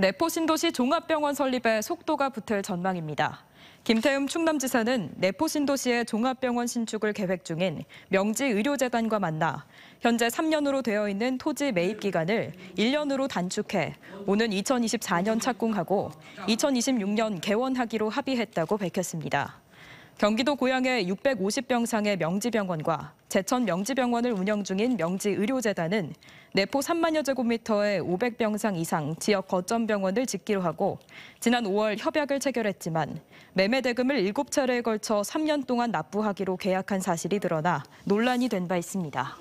내포 신도시 종합병원 설립에 속도가 붙을 전망입니다. 김태흠 충남지사는 내포 신도시의 종합병원 신축을 계획 중인 명지의료재단과 만나 현재 3년으로 되어 있는 토지 매입 기간을 1년으로 단축해 오는 2024년 착공하고 2026년 개원하기로 합의했다고 밝혔습니다. 경기도 고양의 650병상의 명지병원과 제천 명지병원을 운영 중인 명지의료재단은 내포 3만여 제곱미터의 500병상 이상 지역 거점 병원을 짓기로 하고 지난 5월 협약을 체결했지만 매매 대금을 7차례에 걸쳐 3년 동안 납부하기로 계약한 사실이 드러나 논란이 된 바 있습니다.